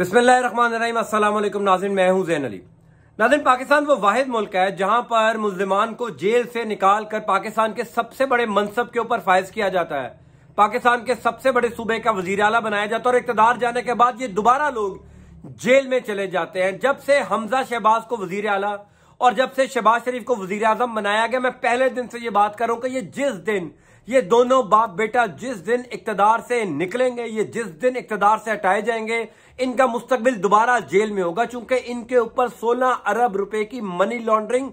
बिस्मिल्लाम नाजिन मैं हूं जैन अली नाजिन पाकिस्तान वो वाहिद मुल्क है जहां पर मुलजमान को जेल से निकाल कर पाकिस्तान के सबसे बड़े मनसब के ऊपर फायज किया जाता है पाकिस्तान के सबसे बड़े सूबे का वजीर अला बनाया जाता है और इकतदार जाने के बाद ये दोबारा लोग जेल में चले जाते हैं जब से हमजा शहबाज को वजीर अला और जब से शहबाज शरीफ को वजीर आजम बनाया गया मैं पहले दिन से ये बात करूं कि ये जिस दिन ये दोनों बाप बेटा जिस दिन इकतदार से निकलेंगे ये जिस दिन इकतदार से हटाए जाएंगे इनका मुस्तकबिल दोबारा जेल में होगा चूंकि इनके ऊपर 16 अरब रुपए की मनी लॉन्ड्रिंग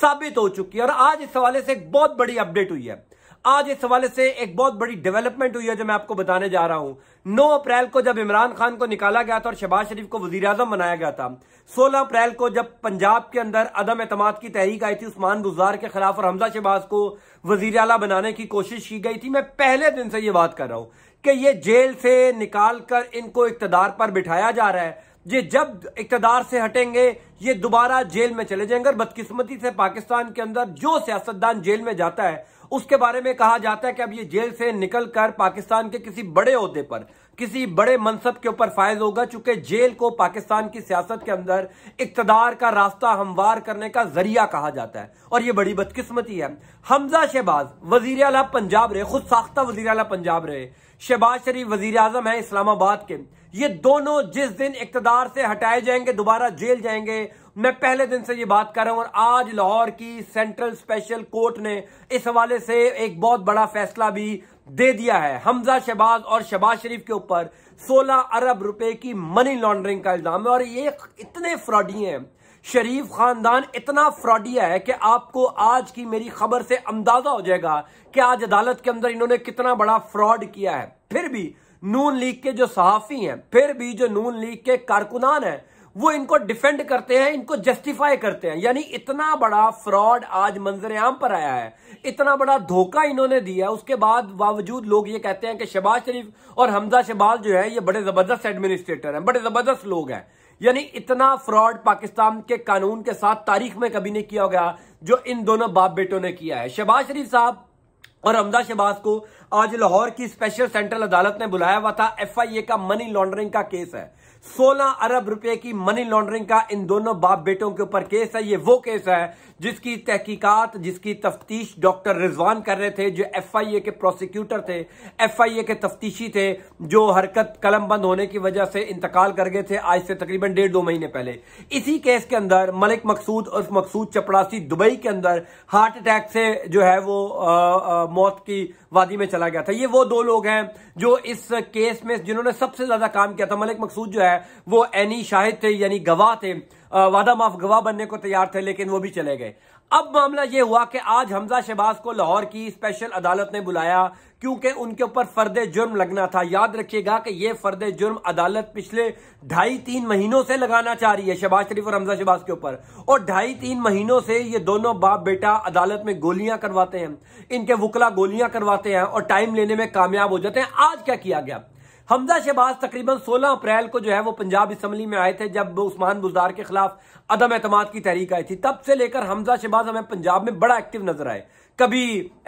साबित हो चुकी है और आज इस हवाले से एक बहुत बड़ी अपडेट हुई है आज इस हवाले से एक बहुत बड़ी डेवलपमेंट हुई है जो मैं आपको बताने जा रहा हूं 9 अप्रैल को जब इमरान खान को निकाला गया था और शहबाज शरीफ को वजीर अजम बनाया गया था 16 अप्रैल को जब पंजाब के अंदर अदम एतम की तहरीक आई थी उस्मान गुजार के खिलाफ और हमजा शहबाज को वजीर अला बनाने की कोशिश की गई थी मैं पहले दिन से ये बात कर रहा हूं कि ये जेल से निकाल कर इनको इकतदार पर बिठाया जा रहा है ये जब इकतदार से हटेंगे ये दोबारा जेल में चले जाएंगे और बदकिस्मती से पाकिस्तान के अंदर जो सियासतदान जेल में जाता है उसके बारे में कहा जाता है कि अब ये जेल से निकल कर पाकिस्तान के किसी बड़े अहदे पर किसी बड़े मनसब के ऊपर फायज होगा चूंकि जेल को पाकिस्तान की सियासत के अंदर इकतदार का रास्ता हमवार करने का जरिया कहा जाता है और यह बड़ी बदकिस्मती है हमजा शहबाज वजीर अला पंजाब रहे खुद साख्ता वजीर अला पंजाब रहे शहबाज शरीफ वजीर आजम है इस्लामाबाद के ये दोनों जिस दिन इकतदार से हटाए जाएंगे दोबारा जेल जाएंगे मैं पहले दिन से ये बात कर रहा हूं और आज लाहौर की सेंट्रल स्पेशल कोर्ट ने इस हवाले से एक बहुत बड़ा फैसला भी दे दिया है हमजा शहबाज और शहबाज शरीफ के ऊपर 16 अरब रुपए की मनी लॉन्ड्रिंग का इल्जाम है और ये इतने फ्रॉडी हैं शरीफ खानदान इतना फ्रॉडिया है कि आपको आज की मेरी खबर से अंदाजा हो जाएगा कि आज अदालत के अंदर इन्होंने कितना बड़ा फ्रॉड किया है फिर भी नून लीग के जो सहाफ़ी हैं फिर भी जो नून लीग के कारकुनान हैं वो इनको डिफेंड करते हैं इनको जस्टिफाई करते हैं यानी इतना बड़ा फ्रॉड आज मंजर आम पर आया है इतना बड़ा धोखा इन्होंने दिया है उसके बाद बावजूद लोग ये कहते हैं कि शहबाज शरीफ और हमजा शहबाज जो है ये बड़े जबरदस्त एडमिनिस्ट्रेटर हैं बड़े जबरदस्त लोग हैं यानी इतना फ्रॉड पाकिस्तान के कानून के साथ तारीख में कभी नहीं किया गया जो इन दोनों बाप बेटों ने किया है शहबाज शरीफ साहब और हमदा शहबाज को आज लाहौर की स्पेशल सेंट्रल अदालत ने बुलाया हुआ था एफआईए का मनी लॉन्ड्रिंग का केस है 16 अरब रुपए की मनी लॉन्ड्रिंग का इन दोनों बाप बेटों के ऊपर केस है ये वो केस है जिसकी तहकीकात जिसकी तफ्तीश डॉक्टर रिजवान कर रहे थे जो एफआईए के प्रोसिक्यूटर थे एफआईए के तफ्तीशी थे जो हरकत कलम बंद होने की वजह से इंतकाल कर गए थे आज से तकरीबन डेढ़ दो महीने पहले इसी केस के अंदर मलिक मकसूद और मकसूद चपड़ासी दुबई के अंदर हार्ट अटैक से जो है वो आ, आ, मौत की वादी में चला गया था ये वो दो लोग हैं जो इस केस में जिन्होंने सबसे ज्यादा काम किया था मलिक मकसूद जो है है वो एनी शाहिद थे यानी गवाह थे वादा माफ गवाह बनने को तैयार थे लेकिन वो भी चले गए अब मामला ये हुआ कि आज हमजा शहबाज को लाहौर की स्पेशल अदालत ने बुलाया क्योंकि उनके ऊपर फर्द जुर्म लगना था याद रखिएगा कि ये फर्द जुर्म अदालत पिछले ढाई तीन महीनों से लगाना चाह रही है शहबाज शरीफ और हमजा शहबाज के ऊपर और ढाई तीन महीनों से ये दोनों बाप बेटा अदालत में गोलियां करवाते हैं इनके वकला गोलियां करवाते हैं और टाइम लेने में कामयाब हो जाते हैं आज क्या किया गया हमजा शहबाज तकरीबन 16 अप्रैल को जो है वो पंजाब असम्बली में आए थे जब उस्मान बुजार के खिलाफ अदम एतम की तहरीक आई थी तब से लेकर हमजा शहबाज हमें पंजाब में बड़ा एक्टिव नजर आए कभी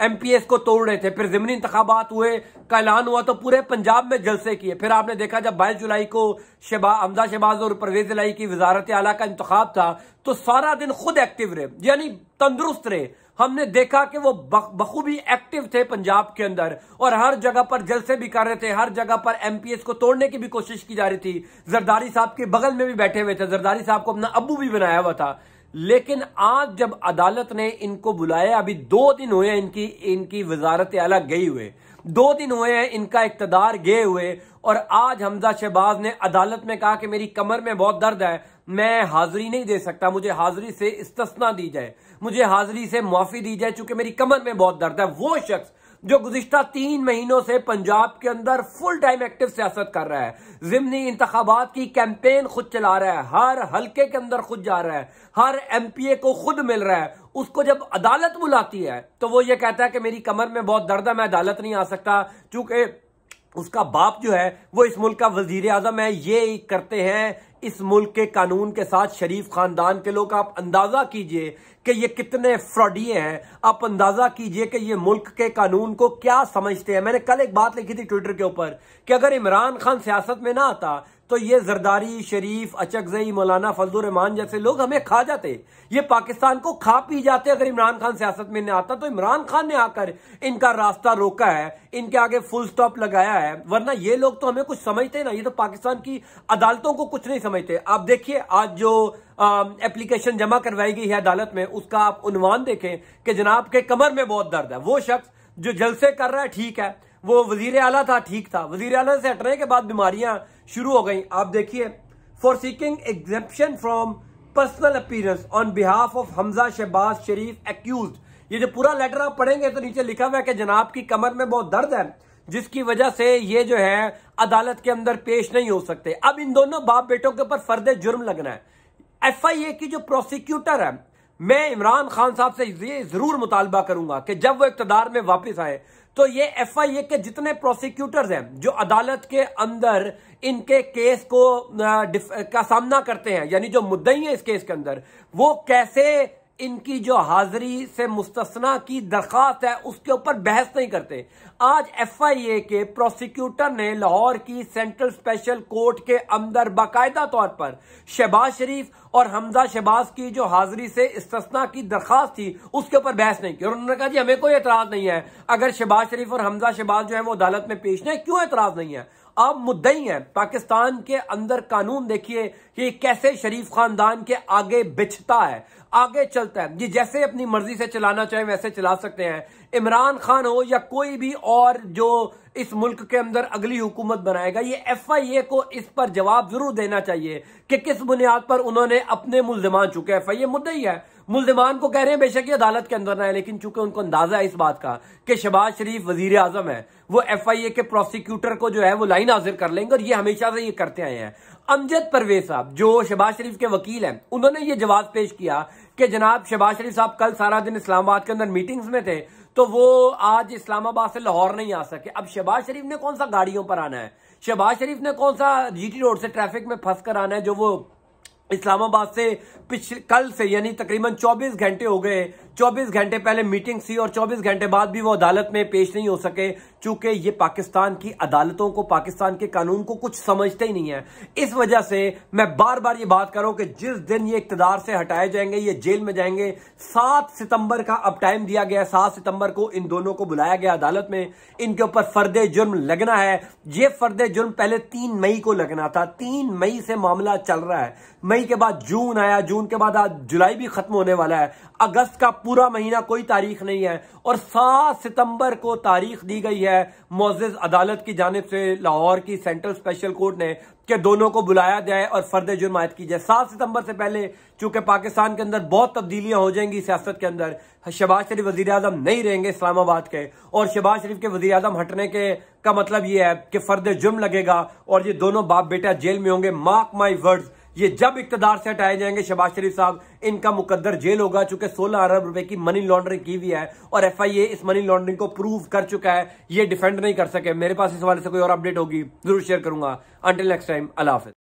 एम पी एस को तोड़ रहे थे फिर जमनी इंतबात हुए का ऐलान हुआ तो पूरे पंजाब में जलसे किए फिर आपने देखा जब बाईस जुलाई को शहबाज हमजा शहबाज और परवेज लाई की वजारत आला का इंतखब था तो सारा दिन खुद एक्टिव रहे यानी तंदुरुस्त रहे हमने देखा कि वो बखूबी एक्टिव थे पंजाब के अंदर और हर जगह पर जलसे भी कर रहे थे हर जगह पर एमपीएस को तोड़ने की भी कोशिश की जा रही थी जरदारी साहब के बगल में भी बैठे हुए थे जरदारी साहब को अपना अबू भी बनाया हुआ था लेकिन आज जब अदालत ने इनको बुलाया अभी दो दिन हुए इनकी इनकी वजारत अलग गई हुए दो दिन हुए हैं इनका इकतदार गए हुए और आज हमजा शहबाज ने अदालत में कहा कि मेरी कमर में बहुत दर्द है मैं हाजिरी नहीं दे सकता मुझे हाजिरी से इस्तना दी जाए मुझे हाजिरी से मुआफ़ी दी जाए चूंकि मेरी कमर में बहुत दर्द है वो शख्स जो गुजशत तीन महीनों से पंजाब के अंदर फुल टाइम एक्टिव सियासत कर रहा है जिमनी इंतबात की कैंपेन खुद चला रहा है हर हल्के के अंदर खुद जा रहा है हर एम पी ए को खुद मिल रहा है उसको जब अदालत बुलाती है तो वो ये कहता है कि मेरी कमर में बहुत दर्द है मैं अदालत नहीं आ सकता चूंकि उसका बाप जो है वो इस मुल्क का वजीर आजम है ये करते हैं इस मुल्क के कानून के साथ शरीफ खानदान के लोग आप अंदाजा कीजिए कि ये कितने फ्रॉडिये हैं आप अंदाजा कीजिए कि ये मुल्क के कानून को क्या समझते हैं मैंने कल एक बात लिखी थी ट्विटर के ऊपर कि अगर इमरान खान सियासत में ना आता तो ये जरदारी शरीफ अचकजई मौलाना रहमान जैसे लोग हमें खा जाते ये पाकिस्तान को खा पी जाते अगर इमरान खान सियासत में नहीं आता तो इमरान खान ने आकर इनका रास्ता रोका है इनके आगे फुल स्टॉप लगाया है वरना ये लोग तो हमें कुछ समझते ना ये तो पाकिस्तान की अदालतों को कुछ नहीं समझते आप देखिए आज जो एप्लीकेशन जमा करवाई गई है अदालत में उसका आप उन्वान देखें कि जनाब के कमर में बहुत दर्द है वो शख्स जो जलसे कर रहा है ठीक है वो वजीर आला था ठीक था वजीर आला से हटने के बाद बीमारियां शुरू हो गई आप देखिए for seeking exemption from personal appearance on behalf of Hamza Shahbaz Sharif accused ये जो पूरा लेटर आप पढ़ेंगे तो नीचे लिखा हुआ है कि जनाब की कमर में बहुत दर्द है जिसकी वजह से ये जो है अदालत के अंदर पेश नहीं हो सकते अब इन दोनों बाप बेटों के ऊपर फर्द जुर्म लगना है एफ आई ए की जो प्रोसिक्यूटर है मैं इमरान खान साहब से ये जरूर मुतालबा करूंगा कि जब वो इकतदार में वापस आए तो ये एफआईए के जितने प्रोसिक्यूटर्स हैं जो अदालत के अंदर इनके केस को का सामना करते हैं यानी जो मुद्दे हैं इस केस के अंदर वो कैसे इनकी जो हाजिरी से मुस्तना की दरखास्त है उसके ऊपर बहस नहीं करते आज एफ आई ए के प्रोसिक्यूटर ने लाहौर की सेंट्रल स्पेशल कोर्ट के अंदर बाकायदा तौर पर शहबाज शरीफ और हमजा शहबाज की जो हाजिरी से इस्तना की दरखास्त थी उसके ऊपर बहस नहीं की और उन्होंने कहा जी हमें कोई एतराज नहीं है अगर शहबाज शरीफ और हमजा शहबाज जो है वो अदालत में पेश नहीं क्यों एतराज नहीं है आप मुद्दई हैं पाकिस्तान के अंदर कानून देखिए कि कैसे शरीफ खानदान के आगे बिछता है आगे चलता है ये जैसे अपनी मर्जी से चलाना चाहे वैसे चला सकते हैं इमरान खान हो या कोई भी और जो इस मुल्क के अंदर अगली हुकूमत बनाएगा ये एफआईए को इस पर जवाब जरूर देना चाहिए कि किस बुनियाद पर उन्होंने अपने मुलजमान चुके एफ आई ए मुद्दा ही है मुलजमान को कह रहे हैं बेशक ये अदालत के अंदर ना है लेकिन चूंकि उनको अंदाजा है इस बात का कि शबाज शरीफ वजीर आजम है वो एफ आई ए के प्रोसिक्यूटर को जो है वो लाइन हाजिर कर लेंगे और ये हमेशा से ये करते आए हैं अमजद परवेज साहब जो शबाज शरीफ के वकील हैं उन्होंने ये जवाब पेश किया कि जनाब शहबाज शरीफ साहब कल सारा दिन इस्लामाबाद के अंदर मीटिंग्स में थे तो वो आज इस्लामाबाद से लाहौर नहीं आ सके अब शहबाज शरीफ ने कौन सा गाड़ियों पर आना है शहबाज शरीफ ने कौन सा जीटी रोड से ट्रैफिक में फंस कर आना है जो वो इस्लामाबाद से पिछले कल से यानी तकरीबन 24 घंटे हो गए 24 घंटे पहले मीटिंग थी और 24 घंटे बाद भी वो अदालत में पेश नहीं हो सके चूंकि ये पाकिस्तान की अदालतों को पाकिस्तान के कानून को कुछ समझते ही नहीं है इस वजह से मैं बार बार ये बात करूं कि जिस दिन ये इकतदार से हटाए जाएंगे ये जेल में जाएंगे सात सितंबर का अब टाइम दिया गया सात सितंबर को इन दोनों को बुलाया गया अदालत में इनके ऊपर फर्द जुर्म लगना है ये फर्द जुर्म पहले तीन मई को लगना था तीन मई से मामला चल रहा है मई मई के बाद जून आया जून के बाद आज जुलाई भी खत्म होने वाला है अगस्त का पूरा महीना कोई तारीख नहीं है और सात सितंबर को तारीख दी गई है मोजिज अदालत की जानब से लाहौर की सेंट्रल स्पेशल कोर्ट ने के दोनों को बुलाया जाए और फर्द जुर्म की जाए सात सितंबर से पहले चूंकि पाकिस्तान के अंदर बहुत तब्दीलियां हो जाएंगी सियासत के अंदर शहबाज शरीफ वजी अजम नहीं रहेंगे इस्लामाबाद के और शहबाज शरीफ के वजी अजम हटने के का मतलब यह है कि फर्द जुर्म लगेगा और ये दोनों बाप बेटा जेल में होंगे मार्क माई वर्ड्स ये जब इकतदार से हटाए जाएंगे शबाज शरीफ साहब इनका मुकद्दर जेल होगा चूंकि 16 अरब रुपए की मनी लॉन्ड्रिंग की हुई है और एफआईए इस मनी लॉन्ड्रिंग को प्रूव कर चुका है ये डिफेंड नहीं कर सके मेरे पास इस हवाले से कोई और अपडेट होगी जरूर शेयर करूंगा अंटिल नेक्स्ट टाइम अल्लाह